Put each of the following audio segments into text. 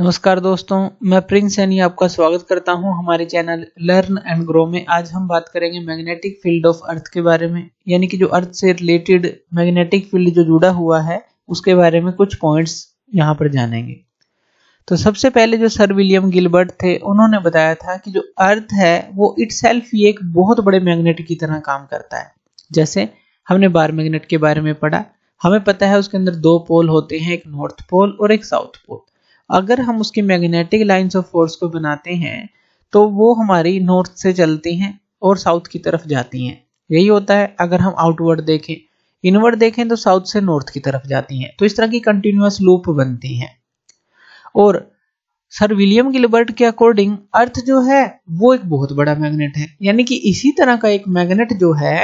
नमस्कार दोस्तों मैं प्रिंस सैनी आपका स्वागत करता हूं हमारे चैनल लर्न एंड ग्रो में आज हम बात करेंगे मैग्नेटिक फील्ड ऑफ अर्थ के बारे में यानी कि जो अर्थ से रिलेटेड मैग्नेटिक फील्ड जो जुड़ा हुआ है उसके बारे में कुछ पॉइंट्स यहां पर जानेंगे तो सबसे पहले जो सर विलियम गिलबर्ट थे उन्होंने बताया था कि जो अर्थ है वो इट ही एक बहुत बड़े मैग्नेट की तरह काम करता है जैसे हमने बार मैग्नेट के बारे में पढ़ा हमें पता है उसके अंदर दो पोल होते हैं एक नॉर्थ पोल और एक साउथ पोल अगर हम उसकी मैग्नेटिक लाइन्स ऑफ फोर्स को बनाते हैं तो वो हमारी नॉर्थ से चलती हैं और साउथ की तरफ जाती हैं यही होता है अगर हम आउटवर्ड देखें इनवर्ड देखें तो साउथ से नॉर्थ की तरफ जाती हैं तो इस तरह की कंटिन्यूस लूप बनती हैं और सर विलियम गिलबर्ट के अकॉर्डिंग अर्थ जो है वो एक बहुत बड़ा मैग्नेट है यानी कि इसी तरह का एक मैग्नेट जो है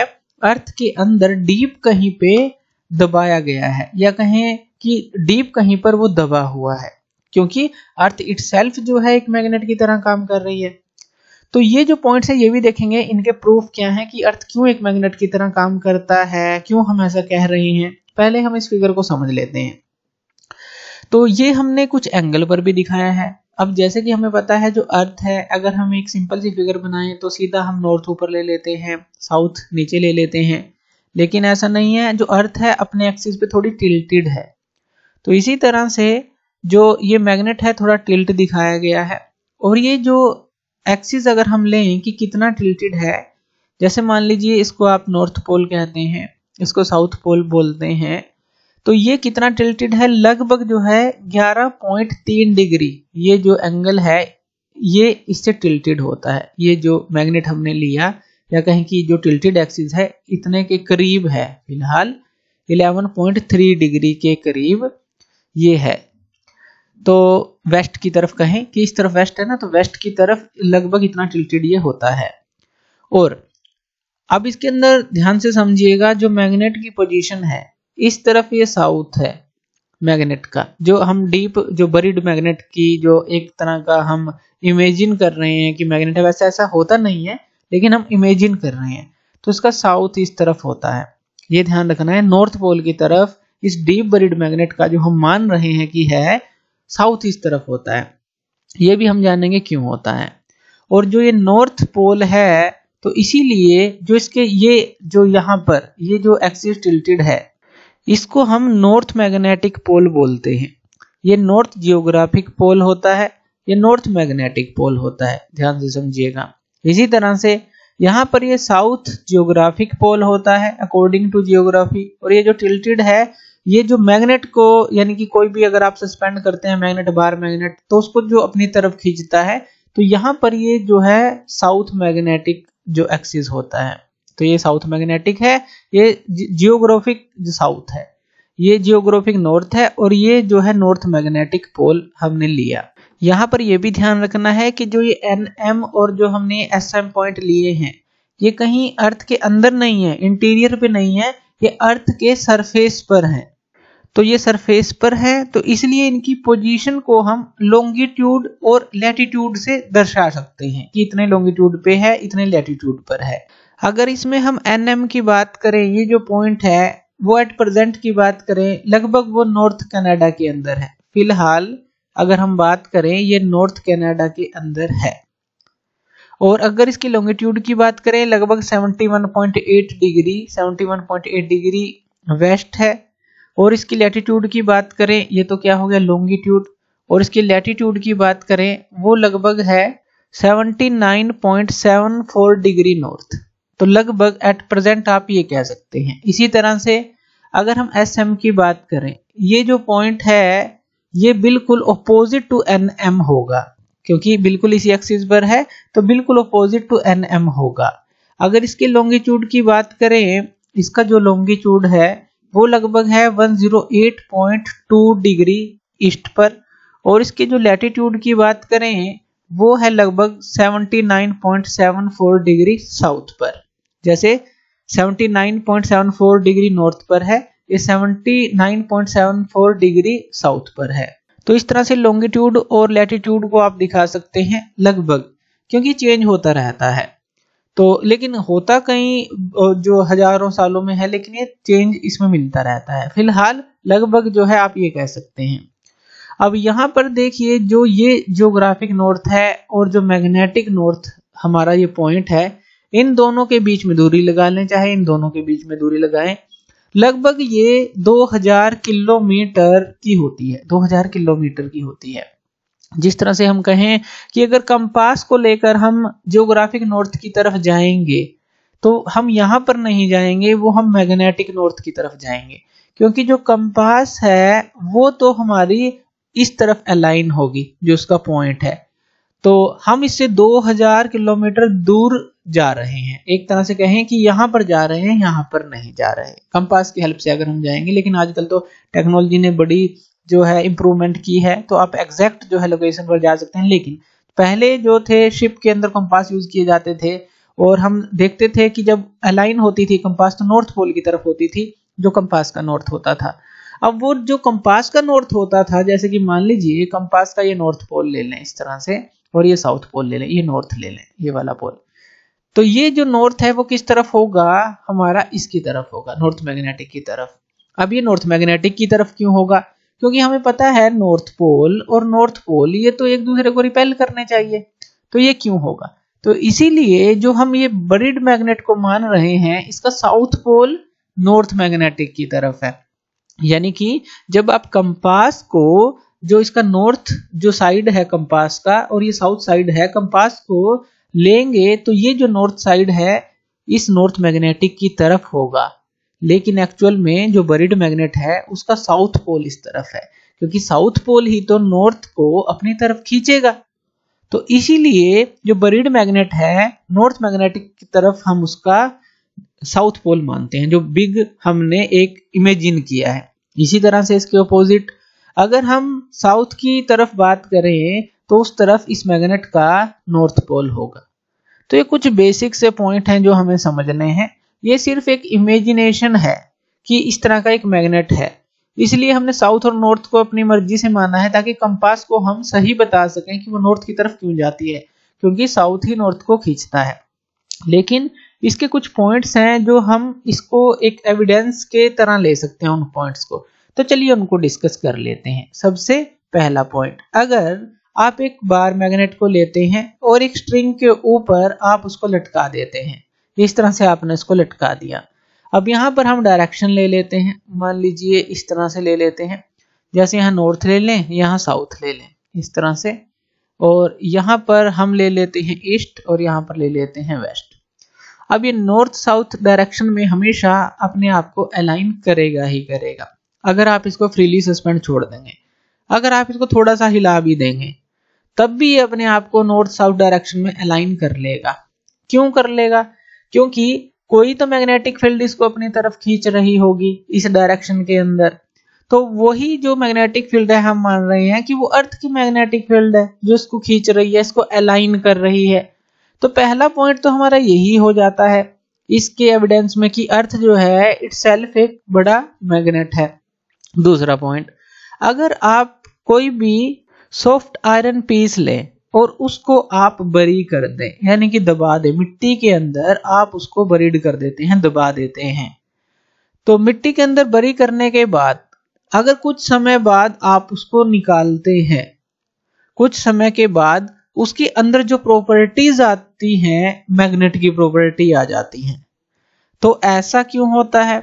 अर्थ के अंदर डीप कहीं पे दबाया गया है या कहें कि डीप कहीं पर वो दबा हुआ है क्योंकि अर्थ इट जो है एक मैग्नेट की तरह काम कर रही है तो ये जो पॉइंट्स है ये भी देखेंगे इनके प्रूफ क्या है कि अर्थ क्यों एक मैग्नेट की तरह काम करता है क्यों हम ऐसा कह रहे हैं पहले हम इस फिगर को समझ लेते हैं तो ये हमने कुछ एंगल पर भी दिखाया है अब जैसे कि हमें पता है जो अर्थ है अगर हम एक सिंपल सी फिगर बनाएं तो सीधा हम नॉर्थ ऊपर ले लेते हैं साउथ नीचे ले लेते हैं लेकिन ऐसा नहीं है जो अर्थ है अपने एक्सिस पे थोड़ी टिल्टेड है तो इसी तरह से जो ये मैग्नेट है थोड़ा टिल्ट दिखाया गया है और ये जो एक्सिस अगर हम लें कि कितना टिल्टेड है जैसे मान लीजिए इसको आप नॉर्थ पोल कहते हैं इसको साउथ पोल बोलते हैं तो ये कितना टिल्टेड है लगभग जो है 11.3 डिग्री ये जो एंगल है ये इससे टिल्टेड होता है ये जो मैग्नेट हमने लिया या कहें कि जो टिल्टेड एक्सिस है इतने के करीब है फिलहाल 11.3 डिग्री के करीब ये है तो वेस्ट की तरफ कहें कि इस तरफ वेस्ट है ना तो वेस्ट की तरफ लगभग इतना टिल्टेड ये होता है और अब इसके अंदर ध्यान से समझिएगा जो मैग्नेट की पोजीशन है इस तरफ ये साउथ है मैग्नेट का जो हम डीप जो बरीड मैग्नेट की जो एक तरह का हम इमेजिन कर रहे हैं कि मैग्नेट है वैसे ऐसा होता नहीं है लेकिन हम इमेजिन कर रहे हैं तो इसका साउथ इस तरफ होता है ये ध्यान रखना है नॉर्थ पोल की तरफ इस डीप बरीड मैग्नेट का जो हम मान रहे हैं कि है साउथ ईस्ट तरफ होता है ये भी हम जानेंगे क्यों होता है और जो ये नॉर्थ पोल है तो इसीलिए जो इसके ये जो यहाँ पर ये जो एक्सिस टिल्टेड है इसको हम नॉर्थ मैग्नेटिक पोल बोलते हैं ये नॉर्थ जियोग्राफिक पोल होता है ये नॉर्थ मैग्नेटिक पोल होता है ध्यान से समझिएगा इसी तरह से यहाँ पर ये साउथ जियोग्राफिक पोल होता है अकॉर्डिंग टू जियोग्राफी और ये जो टिल्टेड है ये जो मैग्नेट को यानी कि कोई भी अगर आप सस्पेंड करते हैं मैग्नेट बार मैग्नेट तो उसको जो अपनी तरफ खींचता है तो यहाँ पर ये जो है साउथ मैग्नेटिक जो एक्सिस होता है तो ये साउथ मैग्नेटिक है ये जियोग्राफिक जो साउथ है ये जियोग्राफिक नॉर्थ है और ये जो है नॉर्थ मैग्नेटिक पोल हमने लिया यहाँ पर ये भी ध्यान रखना है कि जो ये एन एम और जो हमने एस एम पॉइंट लिए हैं ये कहीं अर्थ के अंदर नहीं है इंटीरियर पे नहीं है ये अर्थ के सरफेस पर है तो ये सरफेस पर है तो इसलिए इनकी पोजीशन को हम लोंगिट्यूड और लेटीट्यूड से दर्शा सकते हैं कि इतने लोंगिट्यूड पे है इतने लैटिट्यूड पर है अगर इसमें हम एन की बात करें ये जो पॉइंट है वो एट प्रेजेंट की बात करें लगभग वो नॉर्थ कनाडा के अंदर है फिलहाल अगर हम बात करें ये नॉर्थ कनाडा के अंदर है और अगर इसकी लॉन्गिट्यूड की बात करें लगभग 71.8 डिग्री 71.8 डिग्री वेस्ट है और इसकी लैटिट्यूड की बात करें ये तो क्या हो गया लोंगिट्यूड और इसकी लैटिट्यूड की बात करें वो लगभग है 79.74 डिग्री नॉर्थ तो लगभग एट प्रेजेंट आप ये कह सकते हैं इसी तरह से अगर हम एस एम की बात करें ये जो पॉइंट है ये बिल्कुल अपोजिट टू एन एम होगा क्योंकि बिल्कुल इसी एक्सिस पर है तो बिल्कुल अपोजिट टू एन एम होगा अगर इसकी लॉन्गिट्यूड की बात करें इसका जो लोंगिट्यूड है वो लगभग है 108.2 डिग्री ईस्ट पर और इसके जो लैटिट्यूड की बात करें वो है लगभग 79.74 डिग्री साउथ पर जैसे 79.74 डिग्री नॉर्थ पर है ये 79.74 डिग्री साउथ पर है तो इस तरह से लॉन्गिट्यूड और लैटिट्यूड को आप दिखा सकते हैं लगभग क्योंकि चेंज होता रहता है तो लेकिन होता कहीं जो हजारों सालों में है लेकिन ये चेंज इसमें मिलता रहता है फिलहाल लगभग जो है आप ये कह सकते हैं अब यहाँ पर देखिए जो ये जियोग्राफिक नॉर्थ है और जो मैग्नेटिक नॉर्थ हमारा ये पॉइंट है इन दोनों के बीच में दूरी लगा लें चाहे इन दोनों के बीच में दूरी लगाएं लगभग ये 2000 किलोमीटर की होती है 2000 किलोमीटर की होती है जिस तरह से हम कहें कि अगर कंपास को लेकर हम जियोग्राफिक नॉर्थ की तरफ जाएंगे तो हम यहां पर नहीं जाएंगे वो हम मैग्नेटिक नॉर्थ की तरफ जाएंगे क्योंकि जो कंपास है वो तो हमारी इस तरफ अलाइन होगी जो उसका पॉइंट है तो हम इससे 2000 किलोमीटर दूर जा रहे हैं एक तरह से कहें कि यहां पर जा रहे हैं यहां पर नहीं जा रहे कंपास की हेल्प से अगर हम जाएंगे लेकिन आजकल तो टेक्नोलॉजी ने बड़ी जो है इम्प्रूवमेंट की है तो आप एग्जैक्ट जो है लोकेशन पर जा सकते हैं लेकिन पहले जो थे शिप के अंदर कंपास यूज किए जाते थे और हम देखते थे कि जब अलाइन होती थी कंपास तो नॉर्थ पोल की तरफ होती थी जो कंपास का नॉर्थ होता था अब वो जो कंपास का नॉर्थ होता था जैसे कि मान लीजिए कंपास का ये नॉर्थ पोल ले लें इस तरह से और ये साउथ पोल ले लें ये नॉर्थ ले लें ये वाला पोल तो ये जो नॉर्थ है वो किस तरफ होगा हमारा इसकी तरफ होगा नॉर्थ मैग्नेटिक की तरफ अब ये नॉर्थ मैग्नेटिक की तरफ क्यों होगा क्योंकि हमें पता है नॉर्थ पोल और नॉर्थ पोल ये तो एक दूसरे को रिपेल करने चाहिए तो ये क्यों होगा तो इसीलिए जो हम ये बरिड मैग्नेट को मान रहे हैं इसका साउथ पोल नॉर्थ मैग्नेटिक की तरफ है यानी कि जब आप कंपास को जो इसका नॉर्थ जो साइड है कंपास का और ये साउथ साइड है कंपास को लेंगे तो ये जो नॉर्थ साइड है इस नॉर्थ मैग्नेटिक की तरफ होगा लेकिन एक्चुअल में जो बरिड मैग्नेट है उसका साउथ पोल इस तरफ है क्योंकि साउथ पोल ही तो नॉर्थ को अपनी तरफ खींचेगा तो इसीलिए जो बरिड मैग्नेट है नॉर्थ मैग्नेटिक की तरफ हम उसका साउथ पोल मानते हैं जो बिग हमने एक इमेजिन किया है इसी तरह से इसके ऑपोजिट अगर हम साउथ की तरफ बात करें तो उस तरफ इस मैग्नेट का नॉर्थ पोल होगा तो ये कुछ बेसिक से पॉइंट हैं जो हमें समझने हैं ये सिर्फ एक इमेजिनेशन है कि इस तरह का एक मैग्नेट है इसलिए हमने साउथ और नॉर्थ को अपनी मर्जी से माना है ताकि कंपास को हम सही बता सकें कि वो नॉर्थ की तरफ क्यों जाती है क्योंकि साउथ ही नॉर्थ को खींचता है लेकिन इसके कुछ पॉइंट्स हैं जो हम इसको एक एविडेंस के तरह ले सकते हैं उन पॉइंट्स को तो चलिए उनको डिस्कस कर लेते हैं सबसे पहला पॉइंट अगर आप एक बार मैग्नेट को लेते हैं और एक स्ट्रिंग के ऊपर आप उसको लटका देते हैं इस तरह से आपने इसको लटका दिया अब यहाँ पर हम डायरेक्शन ले लेते हैं मान लीजिए इस तरह से ले लेते हैं जैसे यहाँ नॉर्थ ले लें यहाँ साउथ ले लें इस तरह से और यहाँ पर हम ले लेते हैं ईस्ट और यहाँ पर ले लेते हैं वेस्ट अब ये नॉर्थ साउथ डायरेक्शन में हमेशा अपने आप को अलाइन करेगा ही करेगा अगर आप इसको फ्रीली सस्पेंड छोड़ देंगे अगर आप इसको थोड़ा सा हिला भी देंगे तब भी ये अपने आप को नॉर्थ साउथ डायरेक्शन में अलाइन कर लेगा क्यों कर लेगा क्योंकि कोई तो मैग्नेटिक फील्ड इसको अपनी तरफ खींच रही होगी इस डायरेक्शन के अंदर तो वही जो मैग्नेटिक फील्ड है हम मान रहे हैं कि वो अर्थ की मैग्नेटिक फील्ड है जो इसको खींच रही है इसको अलाइन कर रही है तो पहला पॉइंट तो हमारा यही हो जाता है इसके एविडेंस में कि अर्थ जो है इट सेल्फ एक बड़ा मैग्नेट है दूसरा पॉइंट अगर आप कोई भी सॉफ्ट आयरन पीस लें और उसको आप बरी कर दें यानी कि दबा दें मिट्टी के अंदर आप उसको बरीड कर देते हैं दबा देते हैं तो मिट्टी के अंदर बरी करने के बाद अगर कुछ समय बाद आप उसको निकालते हैं कुछ समय के बाद उसके अंदर जो प्रॉपर्टीज आती हैं मैग्नेट की प्रॉपर्टी आ जाती हैं तो ऐसा क्यों होता है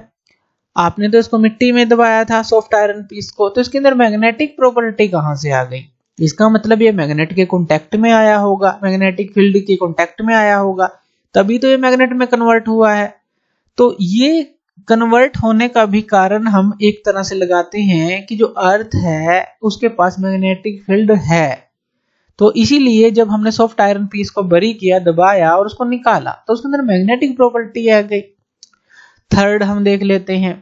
आपने तो इसको मिट्टी में दबाया था सॉफ्ट आयरन पीस को तो इसके अंदर मैग्नेटिक प्रॉपर्टी कहां से आ गई इसका मतलब ये मैग्नेट के कॉन्टेक्ट में आया होगा मैग्नेटिक फील्ड के कॉन्टेक्ट में आया होगा तभी तो ये मैग्नेट में कन्वर्ट हुआ है तो ये कन्वर्ट होने का भी कारण हम एक तरह से लगाते हैं कि जो अर्थ है उसके पास मैग्नेटिक फील्ड है तो इसीलिए जब हमने सॉफ्ट आयरन पीस को बरी किया दबाया और उसको निकाला तो उसके अंदर मैग्नेटिक प्रॉपर्टी आ गई थर्ड हम देख लेते हैं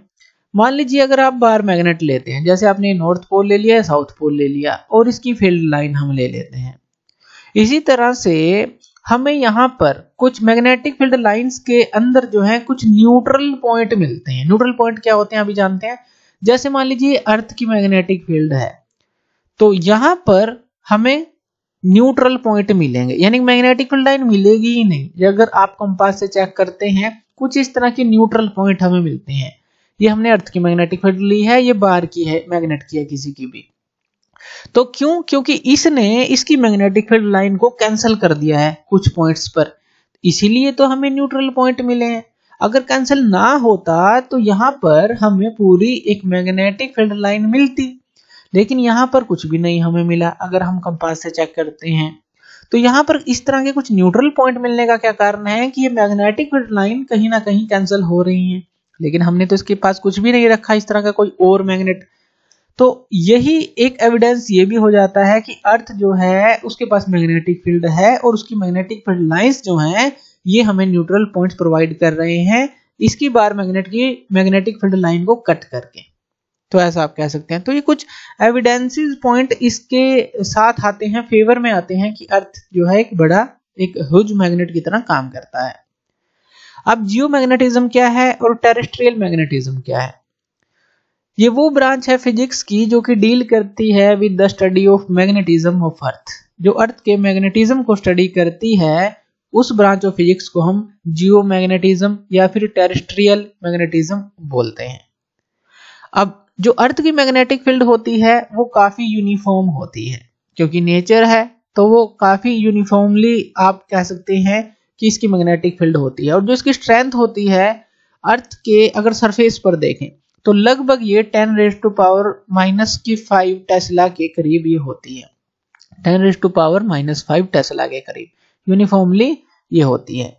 मान लीजिए अगर आप बार मैग्नेट लेते हैं जैसे आपने नॉर्थ पोल ले लिया साउथ पोल ले लिया और इसकी फील्ड लाइन हम ले लेते हैं इसी तरह से हमें यहाँ पर कुछ मैग्नेटिक फील्ड लाइंस के अंदर जो है कुछ न्यूट्रल पॉइंट मिलते हैं न्यूट्रल पॉइंट क्या होते हैं अभी जानते हैं जैसे मान लीजिए अर्थ की मैग्नेटिक फील्ड है तो यहाँ पर हमें न्यूट्रल पॉइंट मिलेंगे यानी मैग्नेटिक फील्ड लाइन मिलेगी ही नहीं अगर आप कंपास से चेक करते हैं कुछ इस तरह के न्यूट्रल पॉइंट हमें मिलते हैं ये हमने अर्थ की मैग्नेटिक फील्ड ली है ये बार की है मैग्नेट की है किसी की भी तो क्यों क्योंकि इसने इसकी मैग्नेटिक फील्ड लाइन को कैंसिल कर दिया है कुछ पॉइंट्स पर इसीलिए तो हमें न्यूट्रल पॉइंट मिले हैं अगर कैंसिल ना होता तो यहां पर हमें पूरी एक मैग्नेटिक फील्ड लाइन मिलती लेकिन यहाँ पर कुछ भी नहीं हमें मिला अगर हम कंपास से चेक करते हैं तो यहाँ पर इस तरह के कुछ न्यूट्रल पॉइंट मिलने का क्या कारण है कि ये मैग्नेटिक फील्ड लाइन कहीं ना कहीं कैंसिल हो रही है लेकिन हमने तो इसके पास कुछ भी नहीं रखा इस तरह का कोई और मैग्नेट तो यही एक एविडेंस ये भी हो जाता है कि अर्थ जो है उसके पास मैग्नेटिक फील्ड है और उसकी मैग्नेटिक फील्ड लाइंस जो हैं ये हमें न्यूट्रल पॉइंट्स प्रोवाइड कर रहे हैं इसकी बार मैग्नेट की मैग्नेटिक फील्ड लाइन को कट करके तो ऐसा आप कह सकते हैं तो ये कुछ एविडेंसेस पॉइंट इसके साथ आते हैं फेवर में आते हैं कि अर्थ जो है एक बड़ा एक हुज मैग्नेट की तरह काम करता है अब जियो मैग्नेटिज्म क्या है और टेरेस्ट्रियल मैग्नेटिज्म क्या है ये वो ब्रांच है फिजिक्स की जो कि डील करती है with the study of magnetism of earth जो अर्थ के मैग्नेटिज्म को स्टडी करती है उस ब्रांच ऑफ फिजिक्स को हम जियो मैग्नेटिज्म या फिर टेरेस्ट्रियल मैग्नेटिज्म बोलते हैं अब जो अर्थ की मैग्नेटिक फील्ड होती है वो काफी यूनिफॉर्म होती है क्योंकि नेचर है तो वो काफी यूनिफॉर्मली आप कह सकते हैं कि इसकी मैग्नेटिक फील्ड होती है और जो इसकी स्ट्रेंथ होती है अर्थ के अगर सरफेस पर देखें तो लगभग ये 10 रेस टू पावर माइनस की 5 टेस्ला के करीब ये होती है 10 raise to power minus 5 tesla के करीब यूनिफॉर्मली ये होती है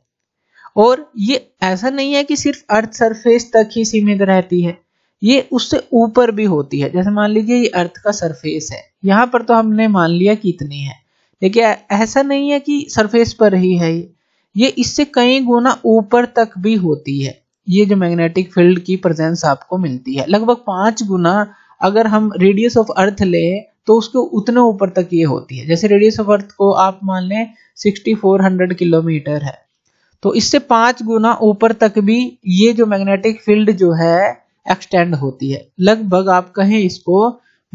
और ये ऐसा नहीं है कि सिर्फ अर्थ सरफेस तक ही सीमित रहती है ये उससे ऊपर भी होती है जैसे मान लीजिए ये अर्थ का सरफेस है यहां पर तो हमने मान लिया कि इतनी है देखिए ऐसा नहीं है कि सरफेस पर ही है ये ये इससे कई गुना ऊपर तक भी होती है ये जो मैग्नेटिक फील्ड की प्रेजेंस आपको मिलती है लगभग पांच गुना अगर हम रेडियस ऑफ अर्थ ले तो उसको उतने ऊपर तक ये होती है जैसे रेडियस ऑफ अर्थ को आप मान लें हंड्रेड किलोमीटर है तो इससे पांच गुना ऊपर तक भी ये जो मैग्नेटिक फील्ड जो है एक्सटेंड होती है लगभग आप कहें इसको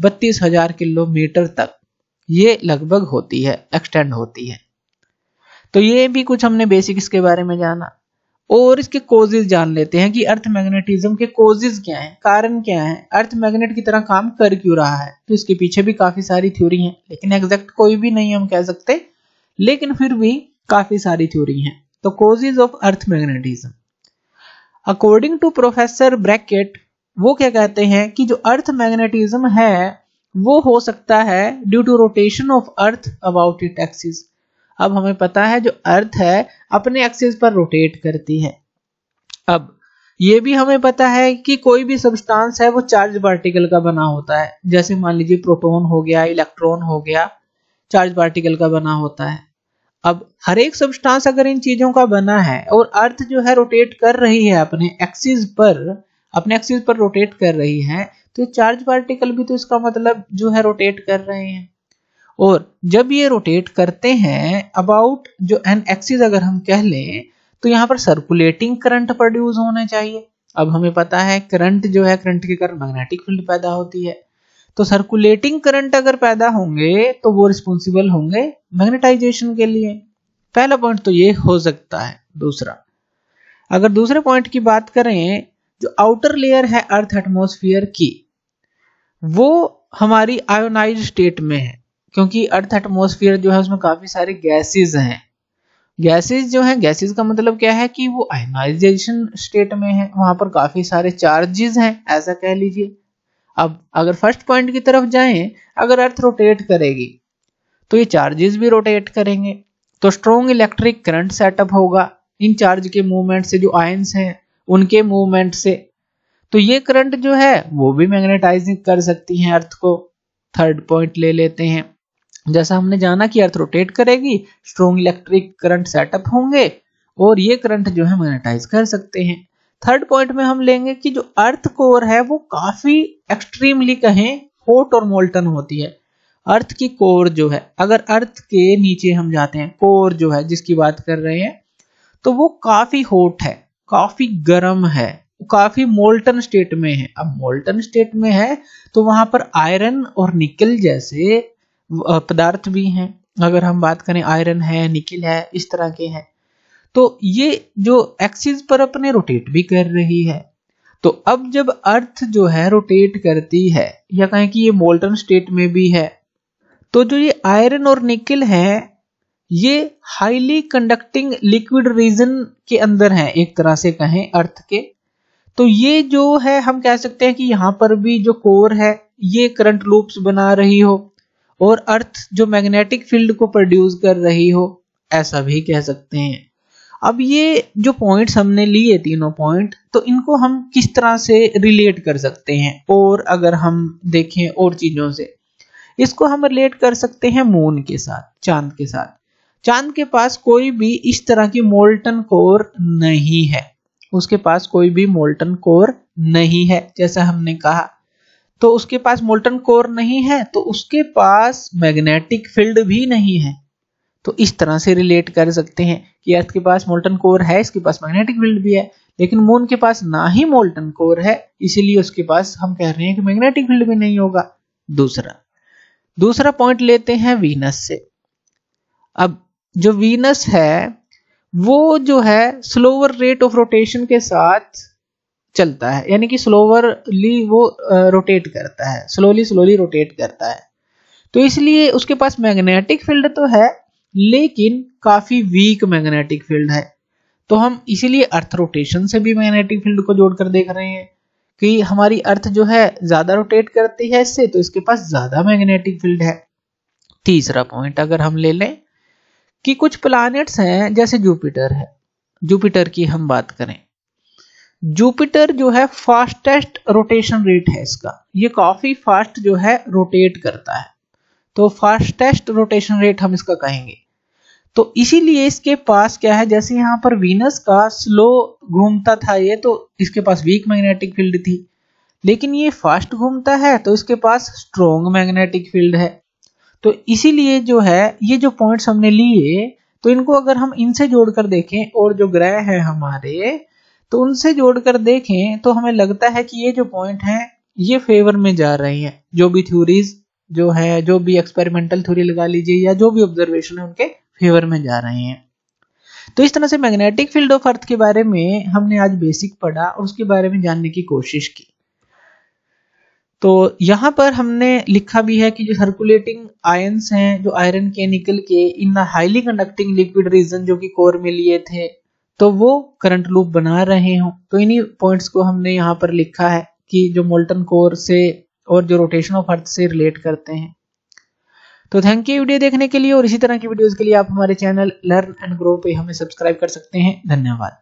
बत्तीस हजार किलोमीटर तक ये लगभग होती है एक्सटेंड होती है तो ये भी कुछ हमने बेसिक इसके बारे में जाना और इसके कोजेज जान लेते हैं कि अर्थ मैग्नेटिज्म के कोजेज क्या हैं कारण क्या हैं अर्थ मैग्नेट की तरह काम कर क्यों रहा है तो इसके पीछे भी काफी सारी थ्योरी हैं लेकिन एग्जैक्ट कोई भी नहीं हम कह सकते लेकिन फिर भी काफी सारी थ्योरी हैं तो causes of earth magnetism according to professor bracket वो क्या कहते हैं कि जो अर्थ मैग्नेटिज्म है वो हो सकता है due to rotation of earth about it axis अब हमें पता है जो अर्थ है अपने एक्सिस पर रोटेट करती है अब ये भी हमें पता है कि कोई भी सब्सटेंस है वो चार्ज पार्टिकल का बना होता है जैसे मान लीजिए प्रोटोन हो गया इलेक्ट्रॉन हो गया चार्ज पार्टिकल का बना होता है अब हर एक सब्सटेंस अगर इन चीजों का बना है और अर्थ जो है रोटेट कर रही है अपने एक्सिस पर अपने एक्सिस पर रोटेट कर रही है तो चार्ज पार्टिकल भी तो इसका मतलब जो है रोटेट कर रहे हैं और जब ये रोटेट करते हैं अबाउट जो एन एक्सिस अगर हम कह लें तो यहाँ पर सर्कुलेटिंग करंट प्रोड्यूस होना चाहिए अब हमें पता है करंट जो है करंट के कारण मैग्नेटिक फील्ड पैदा होती है तो सर्कुलेटिंग करंट अगर पैदा होंगे तो वो रिस्पॉन्सिबल होंगे मैग्नेटाइजेशन के लिए पहला पॉइंट तो ये हो सकता है दूसरा अगर दूसरे पॉइंट की बात करें जो आउटर लेयर है अर्थ एटमोस्फियर की वो हमारी आयोनाइज स्टेट में है क्योंकि अर्थ एटमोसफियर जो है उसमें काफ़ी सारे गैसेज हैं गैसेज जो है गैसेज का मतलब क्या है कि वो आयनाइजेशन स्टेट में है वहां पर काफ़ी सारे चार्जेस हैं ऐसा कह लीजिए अब अगर फर्स्ट पॉइंट की तरफ जाएं अगर अर्थ रोटेट करेगी तो ये चार्जेस भी रोटेट करेंगे तो स्ट्रॉन्ग इलेक्ट्रिक करंट सेटअप होगा इन चार्ज के मूवमेंट से जो आयंस हैं उनके मूवमेंट से तो ये करंट जो है वो भी मैग्नेटाइजिंग कर सकती है अर्थ को थर्ड पॉइंट ले लेते हैं जैसा हमने जाना कि अर्थ रोटेट करेगी स्ट्रॉन्ग इलेक्ट्रिक करंट सेटअप होंगे और ये करंट जो है मैग्नेटाइज कर सकते हैं थर्ड पॉइंट में हम लेंगे कि जो अर्थ कोर है वो काफी एक्सट्रीमली कहें हॉट और मोल्टन होती है अर्थ की कोर जो है अगर अर्थ के नीचे हम जाते हैं कोर जो है जिसकी बात कर रहे हैं तो वो काफी हॉट है काफी गर्म है काफी मोल्टन स्टेट में है अब मोल्टन स्टेट में है तो वहां पर आयरन और निकल जैसे पदार्थ भी हैं अगर हम बात करें आयरन है निकिल है इस तरह के हैं तो ये जो एक्सिस पर अपने रोटेट भी कर रही है तो अब जब अर्थ जो है रोटेट करती है या कहें कि ये मोल्टन स्टेट में भी है तो जो ये आयरन और निकिल है ये हाईली कंडक्टिंग लिक्विड रीजन के अंदर है एक तरह से कहें अर्थ के तो ये जो है हम कह सकते हैं कि यहां पर भी जो कोर है ये करंट लूप्स बना रही हो और अर्थ जो मैग्नेटिक फील्ड को प्रोड्यूस कर रही हो ऐसा भी कह सकते हैं अब ये जो पॉइंट्स हमने लिए तीनों पॉइंट तो इनको हम किस तरह से रिलेट कर सकते हैं और अगर हम देखें और चीजों से इसको हम रिलेट कर सकते हैं मून के साथ चांद के साथ चांद के पास कोई भी इस तरह की मोल्टन कोर नहीं है उसके पास कोई भी मोल्टन कोर नहीं है जैसा हमने कहा तो उसके पास मोल्टन कोर नहीं है तो उसके पास मैग्नेटिक फील्ड भी नहीं है तो इस तरह से रिलेट कर सकते हैं कि अर्थ के पास मोल्टन कोर है इसके पास मैग्नेटिक फील्ड भी है लेकिन मून के पास ना ही मोल्टन कोर है इसीलिए उसके पास हम कह रहे हैं कि मैग्नेटिक फील्ड भी नहीं होगा दूसरा दूसरा पॉइंट लेते हैं वीनस से अब जो वीनस है वो जो है स्लोअर रेट ऑफ रोटेशन के साथ चलता है यानी कि स्लोवरली वो रोटेट करता है स्लोली स्लोली रोटेट करता है तो इसलिए उसके पास मैग्नेटिक फील्ड तो है लेकिन काफी वीक मैग्नेटिक फील्ड है तो हम इसीलिए अर्थ रोटेशन से भी मैग्नेटिक फील्ड को जोड़कर देख रहे हैं कि हमारी अर्थ जो है ज्यादा रोटेट करती है इससे तो इसके पास ज्यादा मैग्नेटिक फील्ड है तीसरा पॉइंट अगर हम ले लें कि कुछ प्लानिट्स हैं जैसे जुपिटर है जुपिटर की हम बात करें जुपिटर जो है फास्टेस्ट रोटेशन रेट है इसका ये काफी फास्ट जो है रोटेट करता है तो फास्टेस्ट रोटेशन रेट हम इसका कहेंगे तो इसीलिए इसके पास क्या है जैसे यहां पर वीनस का स्लो घूमता था ये तो इसके पास वीक मैग्नेटिक फील्ड थी लेकिन ये फास्ट घूमता है तो इसके पास स्ट्रोंग मैग्नेटिक फील्ड है तो इसीलिए जो है ये जो पॉइंट्स हमने लिए तो इनको अगर हम इनसे जोड़कर देखें और जो ग्रह है हमारे तो उनसे जोड़कर देखें तो हमें लगता है कि ये जो पॉइंट है ये फेवर में जा रही है जो भी थ्योरीज जो है जो भी एक्सपेरिमेंटल थ्योरी लगा लीजिए या जो भी ऑब्जर्वेशन है उनके फेवर में जा रहे हैं तो इस तरह से मैग्नेटिक फील्ड ऑफ अर्थ के बारे में हमने आज बेसिक पढ़ा और उसके बारे में जानने की कोशिश की तो यहां पर हमने लिखा भी है कि जो सर्कुलेटिंग आयंस हैं जो आयरन के निकल के इन हाईली कंडक्टिंग लिक्विड रीजन जो कि कोर में लिए थे तो वो करंट लूप बना रहे हो तो इन्हीं पॉइंट्स को हमने यहाँ पर लिखा है कि जो मोल्टन कोर से और जो रोटेशन ऑफ अर्थ से रिलेट करते हैं तो थैंक यू वीडियो देखने के लिए और इसी तरह की वीडियोस के लिए आप हमारे चैनल लर्न एंड ग्रो पे हमें सब्सक्राइब कर सकते हैं धन्यवाद